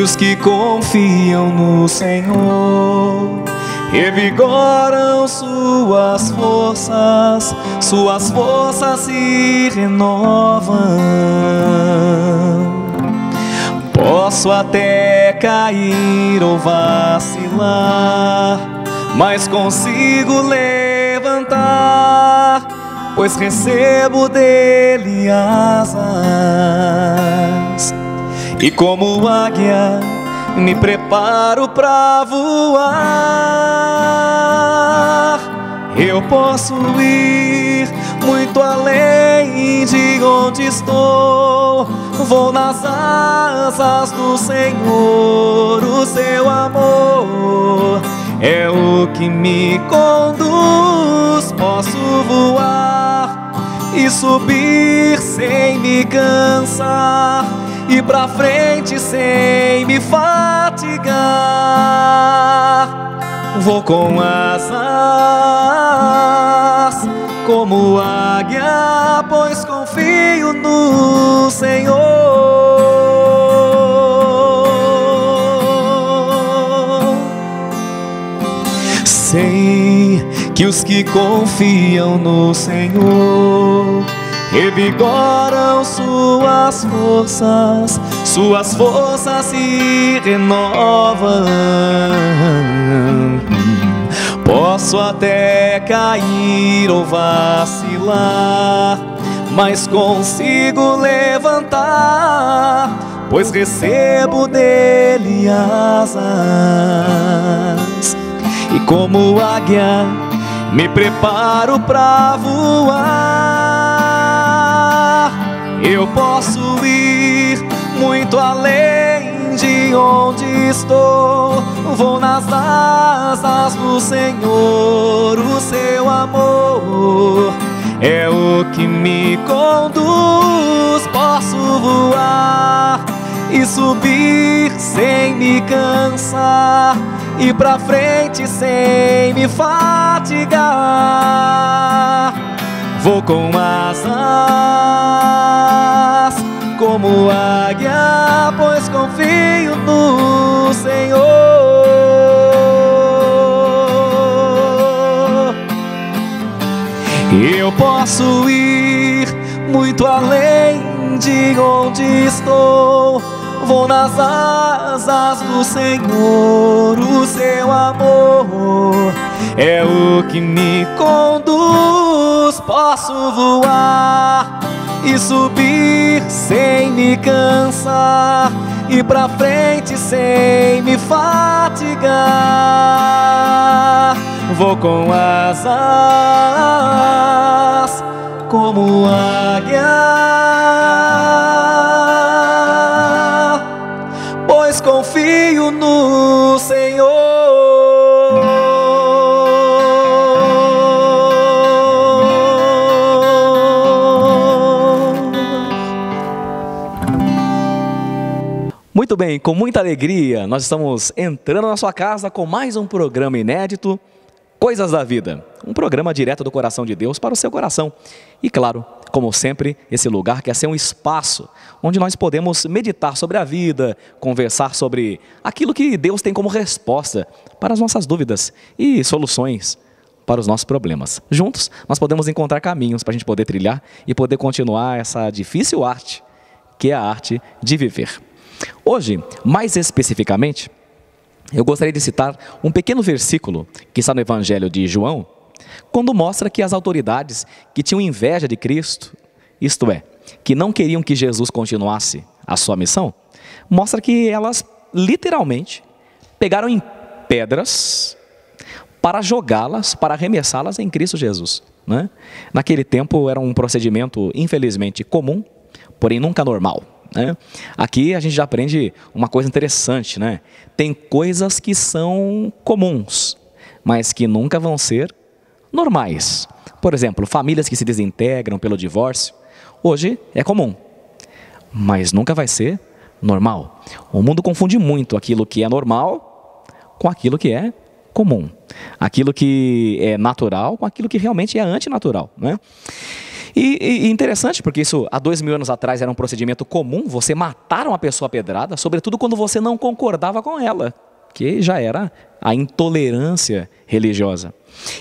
os que confiam no Senhor revigoram suas forças, suas forças se renovam. Posso até cair ou vacilar, mas consigo levantar, pois recebo dele asas. E como águia me preparo pra voar Eu posso ir muito além de onde estou Vou nas asas do Senhor O seu amor é o que me conduz Posso voar e subir sem me cansar e pra frente sem me fatigar. Vou com asas como águia, pois confio no Senhor. Sei que os que confiam no Senhor revigoram suas forças, suas forças se renovam. Posso até cair ou vacilar, mas consigo levantar, pois recebo dele asas. E como águia, me preparo para voar eu posso ir muito além de onde estou. Vou nas asas do Senhor, o seu amor é o que me conduz. Posso voar e subir sem me cansar, e pra frente sem me fatigar. Vou com asas como águia, pois confio no Senhor. Eu posso ir muito além de onde estou. Vou nas asas do Senhor, o seu amor é o que me conduz. Posso voar, isso ir sem me cansar e pra frente sem me fatigar. Vou com asas como Muito bem, com muita alegria, nós estamos entrando na sua casa com mais um programa inédito, Coisas da Vida. Um programa direto do coração de Deus para o seu coração. E claro, como sempre, esse lugar quer ser um espaço onde nós podemos meditar sobre a vida, conversar sobre aquilo que Deus tem como resposta para as nossas dúvidas e soluções para os nossos problemas. Juntos, nós podemos encontrar caminhos para a gente poder trilhar e poder continuar essa difícil arte, que é a arte de viver. Hoje, mais especificamente, eu gostaria de citar um pequeno versículo que está no Evangelho de João, quando mostra que as autoridades que tinham inveja de Cristo, isto é, que não queriam que Jesus continuasse a sua missão, mostra que elas literalmente pegaram em pedras para jogá-las, para arremessá-las em Cristo Jesus. Né? Naquele tempo era um procedimento, infelizmente, comum, porém nunca normal. Né? Aqui a gente já aprende uma coisa interessante, né? Tem coisas que são comuns, mas que nunca vão ser normais. Por exemplo, famílias que se desintegram pelo divórcio, hoje é comum, mas nunca vai ser normal. O mundo confunde muito aquilo que é normal com aquilo que é comum, aquilo que é natural com aquilo que realmente é antinatural, né? E, e, interessante, porque isso há dois mil anos atrás era um procedimento comum, você matar uma pessoa pedrada, sobretudo quando você não concordava com ela, que já era a intolerância religiosa.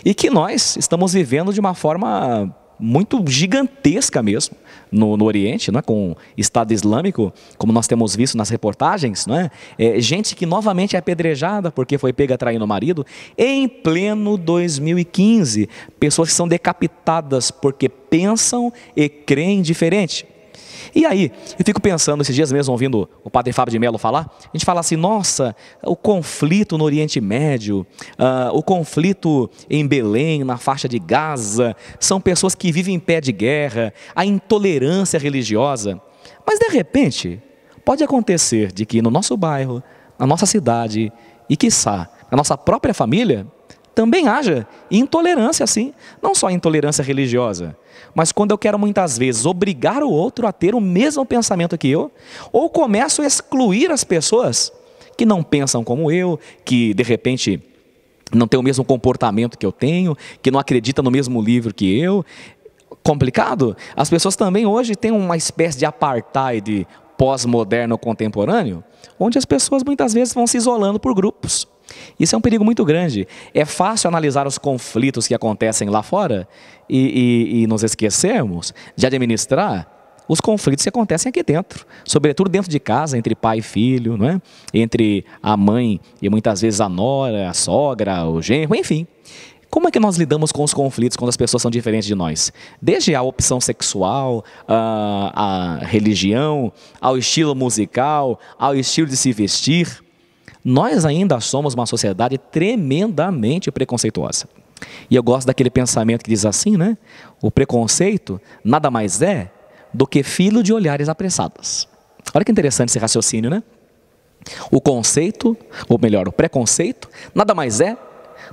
E que nós estamos vivendo de uma forma muito gigantesca mesmo no, no Oriente, não é? com o Estado Islâmico, como nós temos visto nas reportagens, não é? é gente que novamente é apedrejada porque foi pega traindo o marido, em pleno 2015, pessoas que são decapitadas porque pensam e creem diferente. E aí, eu fico pensando esses dias mesmo, ouvindo o padre Fábio de Mello falar, a gente fala assim, nossa, o conflito no Oriente Médio, uh, o conflito em Belém, na faixa de Gaza, são pessoas que vivem em pé de guerra, a intolerância religiosa. Mas de repente, pode acontecer de que no nosso bairro, na nossa cidade e quiçá, na nossa própria família, também haja intolerância assim, não só intolerância religiosa, mas quando eu quero muitas vezes obrigar o outro a ter o mesmo pensamento que eu, ou começo a excluir as pessoas que não pensam como eu, que de repente não têm o mesmo comportamento que eu tenho, que não acreditam no mesmo livro que eu. Complicado? As pessoas também hoje têm uma espécie de apartheid pós-moderno contemporâneo, onde as pessoas muitas vezes vão se isolando por grupos. Isso é um perigo muito grande. É fácil analisar os conflitos que acontecem lá fora e, e, e nos esquecermos de administrar os conflitos que acontecem aqui dentro, sobretudo dentro de casa, entre pai e filho, não é? entre a mãe e muitas vezes a nora, a sogra, o genro, enfim. Como é que nós lidamos com os conflitos quando as pessoas são diferentes de nós? Desde a opção sexual, a, a religião, ao estilo musical, ao estilo de se vestir. Nós ainda somos uma sociedade tremendamente preconceituosa. E eu gosto daquele pensamento que diz assim, né? O preconceito nada mais é do que filho de olhares apressados. Olha que interessante esse raciocínio, né? O conceito, ou melhor, o preconceito, nada mais é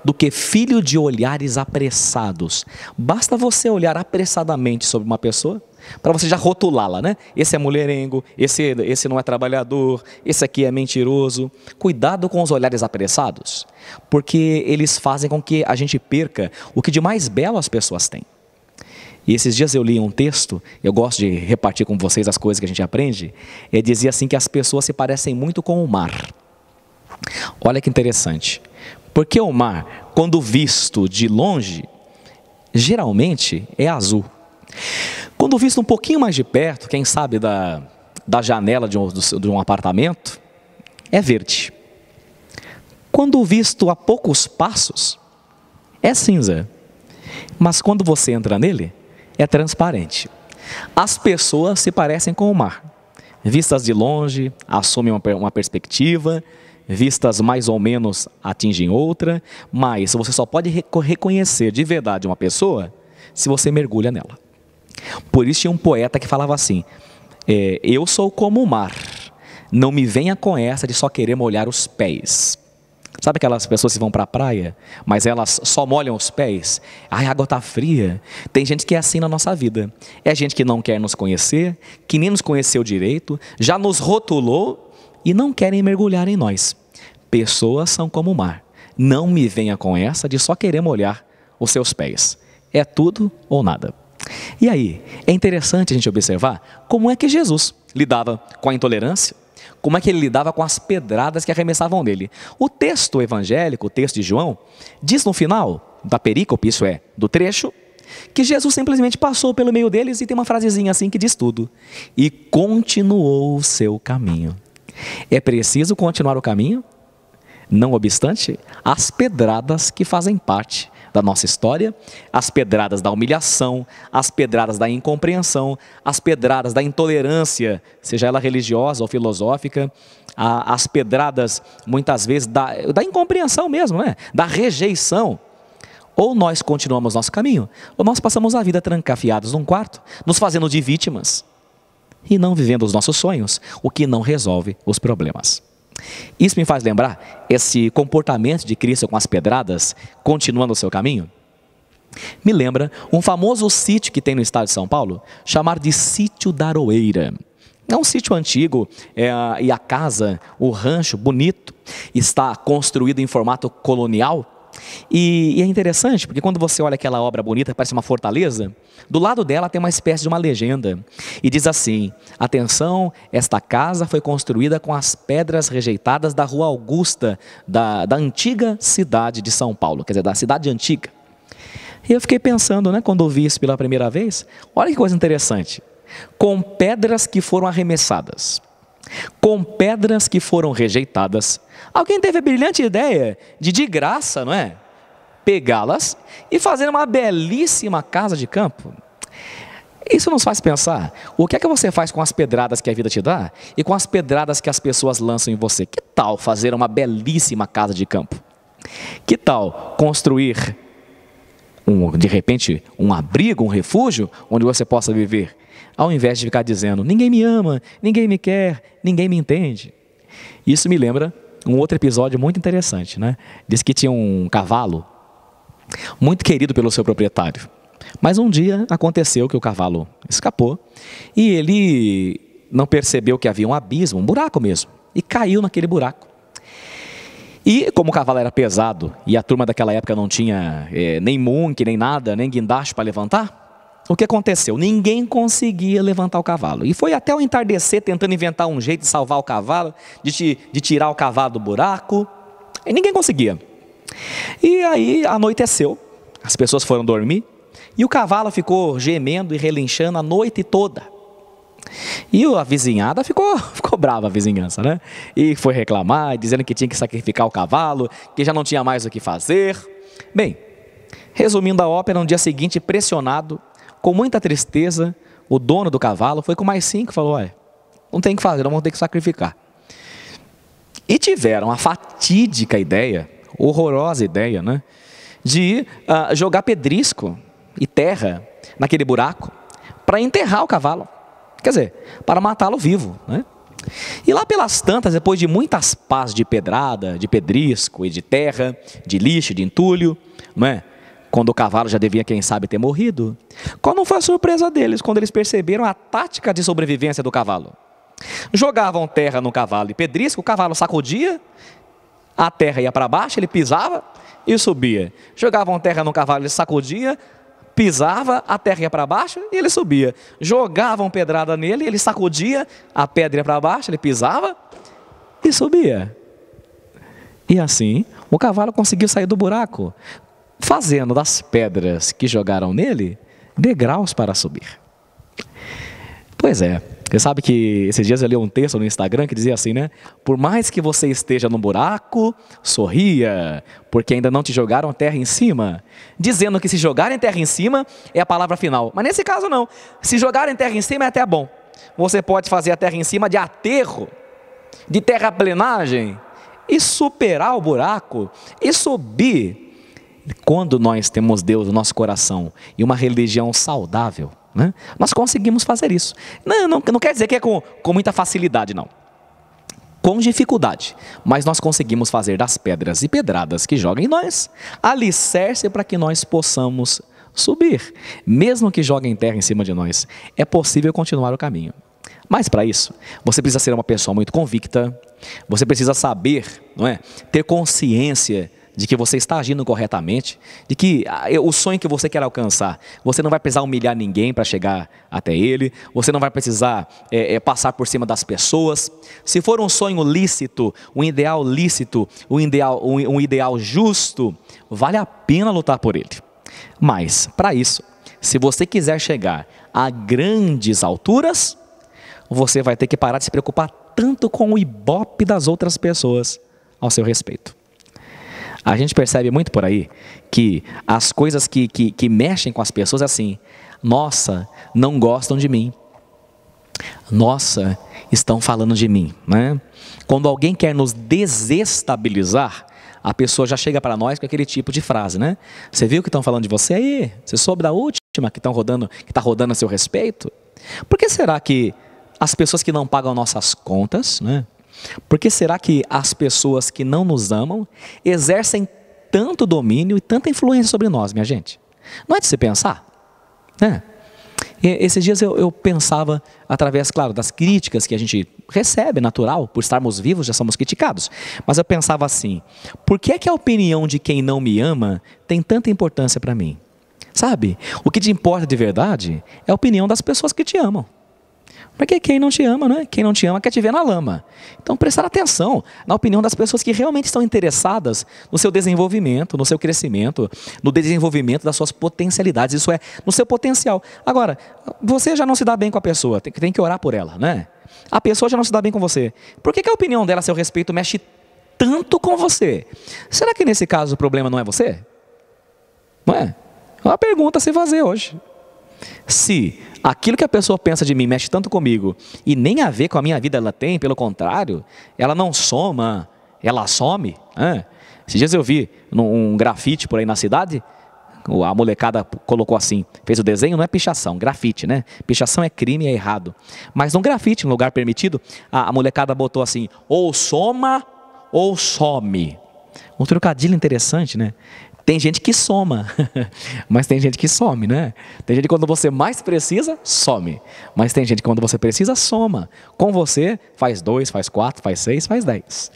do que filho de olhares apressados. Basta você olhar apressadamente sobre uma pessoa para você já rotulá-la, né? Esse é mulherengo, esse, esse não é trabalhador, esse aqui é mentiroso. Cuidado com os olhares apressados, porque eles fazem com que a gente perca o que de mais belo as pessoas têm. E esses dias eu li um texto, eu gosto de repartir com vocês as coisas que a gente aprende, e é dizia assim que as pessoas se parecem muito com o mar. Olha que interessante. Porque o mar, quando visto de longe, geralmente é azul. Quando visto um pouquinho mais de perto, quem sabe da, da janela de um, de um apartamento, é verde. Quando visto a poucos passos, é cinza. Mas quando você entra nele, é transparente. As pessoas se parecem com o mar. Vistas de longe, assumem uma, uma perspectiva, vistas mais ou menos atingem outra, mas você só pode reconhecer de verdade uma pessoa se você mergulha nela. Por isso tinha um poeta que falava assim: é, Eu sou como o mar, não me venha com essa de só querer molhar os pés. Sabe aquelas pessoas que vão para a praia, mas elas só molham os pés? Ai, a água está fria. Tem gente que é assim na nossa vida. É gente que não quer nos conhecer, que nem nos conheceu direito, já nos rotulou e não querem mergulhar em nós. Pessoas são como o mar. Não me venha com essa de só querer molhar os seus pés. É tudo ou nada. E aí, é interessante a gente observar como é que Jesus lidava com a intolerância, como é que ele lidava com as pedradas que arremessavam nele. O texto evangélico, o texto de João, diz no final da perícope, isso é, do trecho, que Jesus simplesmente passou pelo meio deles e tem uma frasezinha assim que diz tudo. E continuou o seu caminho. É preciso continuar o caminho, não obstante as pedradas que fazem parte da nossa história, as pedradas da humilhação, as pedradas da incompreensão, as pedradas da intolerância, seja ela religiosa ou filosófica, as pedradas, muitas vezes, da, da incompreensão mesmo, né? da rejeição. Ou nós continuamos nosso caminho, ou nós passamos a vida trancafiados num quarto, nos fazendo de vítimas e não vivendo os nossos sonhos, o que não resolve os problemas. Isso me faz lembrar esse comportamento de Cristo com as pedradas, continuando o seu caminho. Me lembra um famoso sítio que tem no estado de São Paulo, chamado de Sítio da Aroeira. É um sítio antigo é, e a casa, o rancho bonito, está construído em formato colonial e, e, é interessante, porque quando você olha aquela obra bonita, parece uma fortaleza, do lado dela tem uma espécie de uma legenda. E diz assim: Atenção, esta casa foi construída com as pedras rejeitadas da Rua Augusta, da, da antiga cidade de São Paulo, quer dizer, da cidade antiga. E eu fiquei pensando, né, quando ouvi isso pela primeira vez, olha que coisa interessante. Com pedras que foram arremessadas com pedras que foram rejeitadas. Alguém teve a brilhante ideia de, de graça, não é? Pegá-las e fazer uma belíssima casa de campo. Isso nos faz pensar: o que é que você faz com as pedradas que a vida te dá e com as pedradas que as pessoas lançam em você? Que tal fazer uma belíssima casa de campo? Que tal construir, um, de repente, um abrigo, um refúgio onde você possa viver? ao invés de ficar dizendo: ninguém me ama, ninguém me quer, ninguém me entende. Isso me lembra um outro episódio muito interessante, né? Diz que tinha um cavalo muito querido pelo seu proprietário. Mas um dia aconteceu que o cavalo escapou e ele não percebeu que havia um abismo, um buraco mesmo, e caiu naquele buraco. E como o cavalo era pesado e a turma daquela época não tinha é, nem munk, nem nada, nem guindaste para levantar, o que aconteceu? Ninguém conseguia levantar o cavalo. E foi até o entardecer tentando inventar um jeito de salvar o cavalo, de, te, de tirar o cavalo do buraco. E ninguém conseguia. E aí anoiteceu, é as pessoas foram dormir, e o cavalo ficou gemendo e relinchando a noite toda. E a vizinhada ficou, ficou brava, a vizinhança, né? E foi reclamar, dizendo que tinha que sacrificar o cavalo, que já não tinha mais o que fazer. Bem, resumindo a ópera, no dia seguinte, pressionado, com muita tristeza, o dono do cavalo foi com mais cinco e falou: olha, não tem o que fazer, nós vamos ter que sacrificar. E tiveram a fatídica ideia, horrorosa ideia, né? De uh, jogar pedrisco e terra naquele buraco para enterrar o cavalo. Quer dizer, para matá-lo vivo, né? E lá pelas tantas, depois de muitas pás de pedrada, de pedrisco e de terra, de lixo, de entulho, não é? quando o cavalo já devia, quem sabe, ter morrido, qual não foi a surpresa deles quando eles perceberam a tática de sobrevivência do cavalo? Jogavam terra no cavalo e pedrisco, o cavalo sacudia, a terra ia para baixo, ele pisava e subia. Jogavam terra no cavalo, ele sacudia, pisava, a terra ia para baixo e ele subia. Jogavam pedrada nele, ele sacudia, a pedra ia para baixo, ele pisava e subia. E assim, o cavalo conseguiu sair do buraco fazendo das pedras que jogaram nele degraus para subir. Pois é, você sabe que esses dias eu li um texto no Instagram que dizia assim, né? Por mais que você esteja no buraco, sorria, porque ainda não te jogaram terra em cima. Dizendo que se jogarem terra em cima é a palavra final. Mas nesse caso não. Se jogarem terra em cima é até bom. Você pode fazer a terra em cima de aterro, de terraplenagem, e superar o buraco, e subir quando nós temos Deus no nosso coração e uma religião saudável, né, nós conseguimos fazer isso. Não, não, não quer dizer que é com, com muita facilidade, não. Com dificuldade, mas nós conseguimos fazer das pedras e pedradas que jogam em nós alicerce para que nós possamos subir. Mesmo que joguem terra em cima de nós, é possível continuar o caminho. Mas para isso, você precisa ser uma pessoa muito convicta, você precisa saber, não é? Ter consciência de que você está agindo corretamente, de que ah, o sonho que você quer alcançar, você não vai precisar humilhar ninguém para chegar até ele, você não vai precisar é, é, passar por cima das pessoas. Se for um sonho lícito, um ideal lícito, um ideal, um, um ideal justo, vale a pena lutar por ele. Mas, para isso, se você quiser chegar a grandes alturas, você vai ter que parar de se preocupar tanto com o ibope das outras pessoas ao seu respeito. A gente percebe muito por aí que as coisas que, que, que mexem com as pessoas é assim: nossa, não gostam de mim. Nossa, estão falando de mim. Né? Quando alguém quer nos desestabilizar, a pessoa já chega para nós com aquele tipo de frase, né? Você viu que estão falando de você aí? Você soube da última que estão rodando, que está rodando a seu respeito? Por que será que as pessoas que não pagam nossas contas, né? Por que será que as pessoas que não nos amam exercem tanto domínio e tanta influência sobre nós, minha gente? Não é de se pensar, né? E esses dias eu, eu, pensava, através, claro, das críticas que a gente recebe, natural, por estarmos vivos já somos criticados. Mas eu pensava assim: por que é que a opinião de quem não me ama tem tanta importância para mim? Sabe? O que te importa de verdade é a opinião das pessoas que te amam. Porque quem não te ama, né? quem não te ama quer te ver na lama. Então, prestar atenção na opinião das pessoas que realmente estão interessadas no seu desenvolvimento, no seu crescimento, no desenvolvimento das suas potencialidades, isso é, no seu potencial. Agora, você já não se dá bem com a pessoa, tem, tem que orar por ela, né? A pessoa já não se dá bem com você. Por que, que a opinião dela a seu respeito mexe tanto com você? Será que nesse caso o problema não é você? Não é? É uma pergunta a se fazer hoje. Se aquilo que a pessoa pensa de mim mexe tanto comigo e nem a ver com a minha vida ela tem, pelo contrário, ela não soma, ela some. Né? Esses dias eu vi num grafite por aí na cidade, a molecada colocou assim, fez o desenho, não é pichação, grafite, né? Pichação é crime, é errado. Mas num grafite, num lugar permitido, a, a molecada botou assim, ou soma ou some. Um trocadilho interessante, né? Tem gente que soma, mas tem gente que some, né? Tem gente que quando você mais precisa, some. Mas tem gente que quando você precisa, soma. Com você, faz dois, faz quatro, faz seis, faz dez.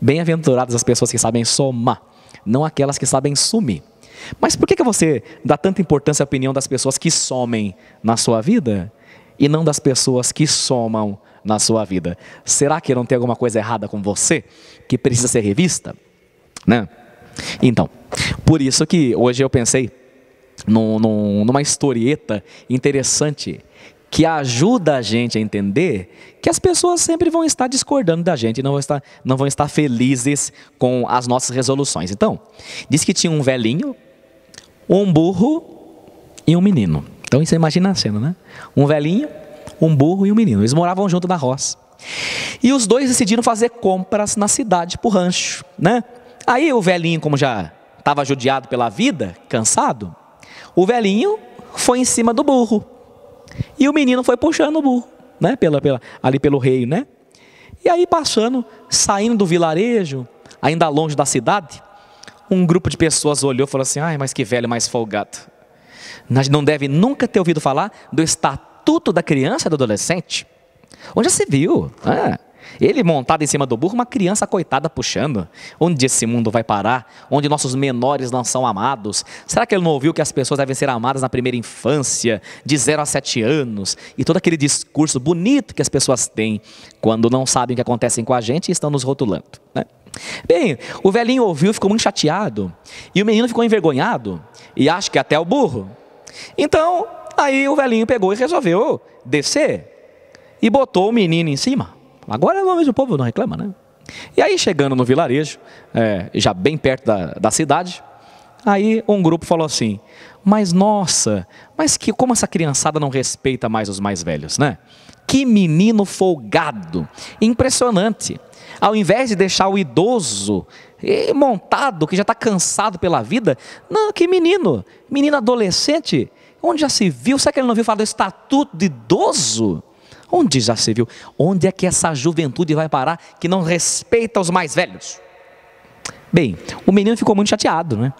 Bem-aventuradas as pessoas que sabem somar, não aquelas que sabem sumir. Mas por que, que você dá tanta importância à opinião das pessoas que somem na sua vida e não das pessoas que somam na sua vida? Será que não tem alguma coisa errada com você que precisa ser revista? Né? Então, por isso que hoje eu pensei num, num, numa historieta interessante que ajuda a gente a entender que as pessoas sempre vão estar discordando da gente, não vão estar, não vão estar felizes com as nossas resoluções. Então, diz que tinha um velhinho, um burro e um menino. Então você é imagina a cena, né? Um velhinho, um burro e um menino. Eles moravam junto na roça. E os dois decidiram fazer compras na cidade, por rancho, né? Aí o velhinho, como já estava judiado pela vida, cansado, o velhinho foi em cima do burro. E o menino foi puxando o burro, né? Pela, pela, ali pelo reio, né? E aí passando, saindo do vilarejo, ainda longe da cidade, um grupo de pessoas olhou e falou assim: ai, mas que velho mais folgado. Nós não deve nunca ter ouvido falar do estatuto da criança e do adolescente. Onde já se viu? Ah, ele montado em cima do burro, uma criança coitada puxando. Onde esse mundo vai parar? Onde nossos menores não são amados? Será que ele não ouviu que as pessoas devem ser amadas na primeira infância, de 0 a 7 anos? E todo aquele discurso bonito que as pessoas têm quando não sabem o que acontece com a gente e estão nos rotulando. Né? Bem, o velhinho ouviu, ficou muito chateado. E o menino ficou envergonhado. E acho que até é o burro. Então, aí o velhinho pegou e resolveu descer. E botou o menino em cima. Agora, normalmente, o povo não reclama, né? E aí, chegando no vilarejo, é, já bem perto da, da cidade, aí um grupo falou assim: Mas nossa, mas que como essa criançada não respeita mais os mais velhos, né? Que menino folgado! Impressionante! Ao invés de deixar o idoso montado, que já está cansado pela vida, não, que menino! Menino adolescente, onde já se viu? Será que ele não viu falar do estatuto de idoso? Onde já se viu? Onde é que essa juventude vai parar que não respeita os mais velhos? Bem, o menino ficou muito chateado, né?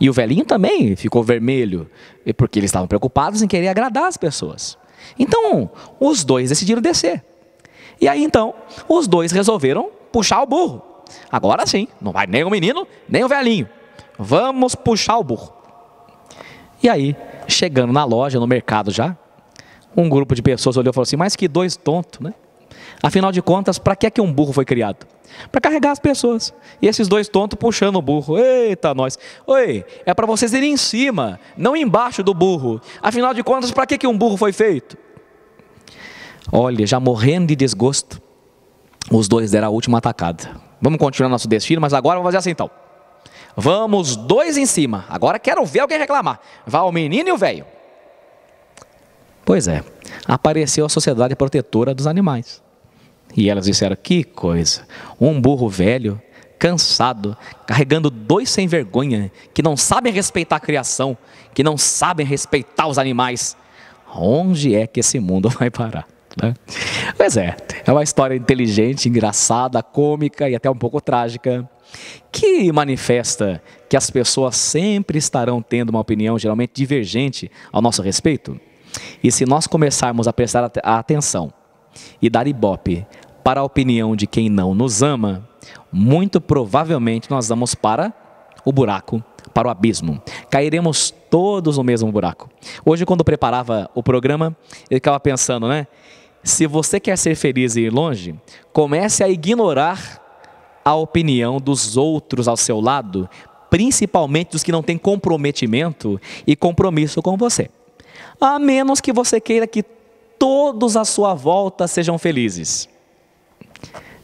E o velhinho também ficou vermelho, porque eles estavam preocupados em querer agradar as pessoas. Então, os dois decidiram descer. E aí então, os dois resolveram puxar o burro. Agora sim, não vai nem o menino, nem o velhinho. Vamos puxar o burro. E aí, chegando na loja, no mercado já, um grupo de pessoas olhou e falou assim: Mas que dois tontos, né? Afinal de contas, para que é que um burro foi criado? Para carregar as pessoas. E esses dois tontos puxando o burro. Eita, nós. Oi, é para vocês irem em cima, não embaixo do burro. Afinal de contas, para que, é que um burro foi feito? Olha, já morrendo de desgosto, os dois deram a última atacada. Vamos continuar nosso destino, mas agora vamos fazer assim então. Vamos dois em cima. Agora quero ver alguém reclamar. Vá o menino e o velho. Pois é, apareceu a Sociedade Protetora dos Animais. E elas disseram: que coisa, um burro velho, cansado, carregando dois sem vergonha, que não sabem respeitar a criação, que não sabem respeitar os animais. Onde é que esse mundo vai parar? Né? Pois é, é uma história inteligente, engraçada, cômica e até um pouco trágica, que manifesta que as pessoas sempre estarão tendo uma opinião geralmente divergente ao nosso respeito. E se nós começarmos a prestar a atenção e dar ibope para a opinião de quem não nos ama, muito provavelmente nós vamos para o buraco, para o abismo. Cairemos todos no mesmo buraco. Hoje, quando preparava o programa, eu ficava pensando, né? Se você quer ser feliz e ir longe, comece a ignorar a opinião dos outros ao seu lado, principalmente dos que não têm comprometimento e compromisso com você a menos que você queira que todos à sua volta sejam felizes.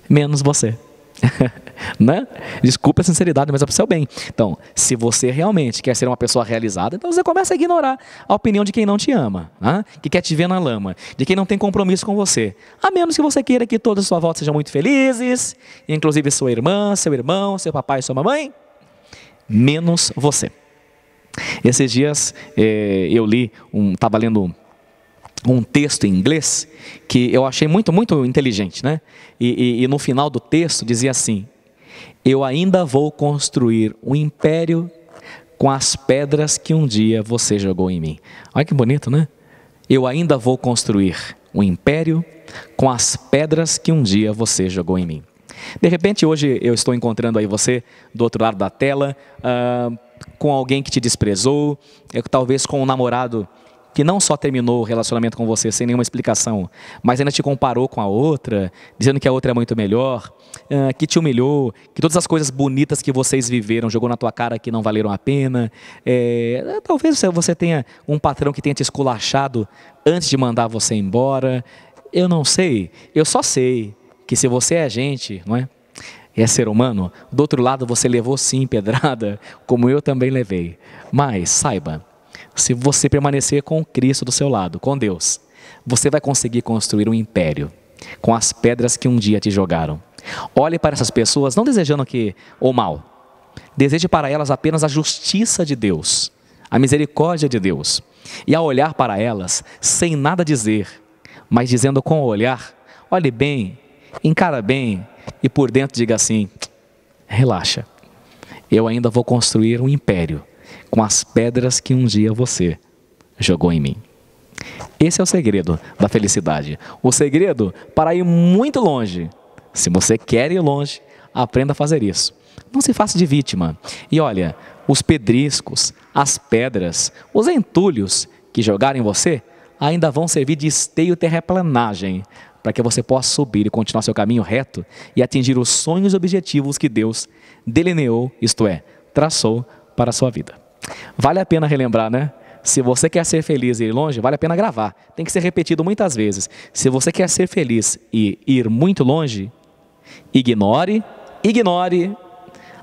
Menos você. né? Desculpa a sinceridade, mas é para o seu bem. Então, se você realmente quer ser uma pessoa realizada, então você começa a ignorar a opinião de quem não te ama, né? que quer te ver na lama, de quem não tem compromisso com você. A menos que você queira que todos à sua volta sejam muito felizes, inclusive sua irmã, seu irmão, seu papai, sua mamãe, menos você. Esses dias eh, eu li, estava um, lendo um texto em inglês que eu achei muito, muito inteligente, né? E, e, e no final do texto dizia assim: Eu ainda vou construir um império com as pedras que um dia você jogou em mim. Olha que bonito, né? Eu ainda vou construir um império com as pedras que um dia você jogou em mim. De repente, hoje eu estou encontrando aí você do outro lado da tela. Uh, com alguém que te desprezou, é talvez com um namorado que não só terminou o relacionamento com você sem nenhuma explicação, mas ainda te comparou com a outra, dizendo que a outra é muito melhor, que te humilhou, que todas as coisas bonitas que vocês viveram jogou na tua cara que não valeram a pena. É, talvez você tenha um patrão que tenha te esculachado antes de mandar você embora. Eu não sei, eu só sei que se você é gente, não é? é ser humano. Do outro lado, você levou sim pedrada, como eu também levei. Mas saiba, se você permanecer com Cristo do seu lado, com Deus, você vai conseguir construir um império com as pedras que um dia te jogaram. Olhe para essas pessoas não desejando que o mal, deseje para elas apenas a justiça de Deus, a misericórdia de Deus. E ao olhar para elas, sem nada dizer, mas dizendo com o olhar: olhe bem, encara bem, e por dentro diga assim: relaxa, eu ainda vou construir um império com as pedras que um dia você jogou em mim. Esse é o segredo da felicidade. O segredo para ir muito longe. Se você quer ir longe, aprenda a fazer isso. Não se faça de vítima. E olha, os pedriscos, as pedras, os entulhos que jogaram em você ainda vão servir de esteio terraplanagem para que você possa subir e continuar seu caminho reto e atingir os sonhos e objetivos que Deus delineou, isto é, traçou para a sua vida. Vale a pena relembrar, né? Se você quer ser feliz e ir longe, vale a pena gravar. Tem que ser repetido muitas vezes. Se você quer ser feliz e ir muito longe, ignore, ignore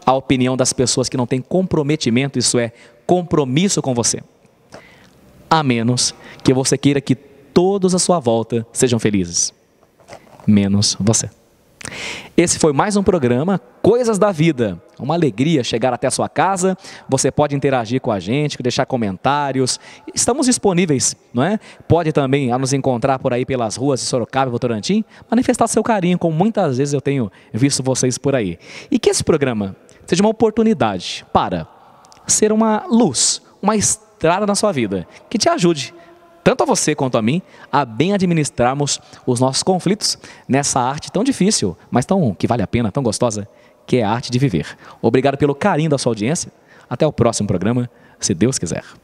a opinião das pessoas que não têm comprometimento, isso é, compromisso com você. A menos que você queira que todos à sua volta sejam felizes menos você. Esse foi mais um programa Coisas da Vida. Uma alegria chegar até a sua casa. Você pode interagir com a gente, deixar comentários. Estamos disponíveis, não é? Pode também nos encontrar por aí pelas ruas de Sorocaba e Votorantim, manifestar seu carinho, como muitas vezes eu tenho visto vocês por aí. E que esse programa seja uma oportunidade para ser uma luz, uma estrada na sua vida, que te ajude tanto a você quanto a mim, a bem administrarmos os nossos conflitos nessa arte tão difícil, mas tão que vale a pena, tão gostosa, que é a arte de viver. Obrigado pelo carinho da sua audiência. Até o próximo programa, se Deus quiser.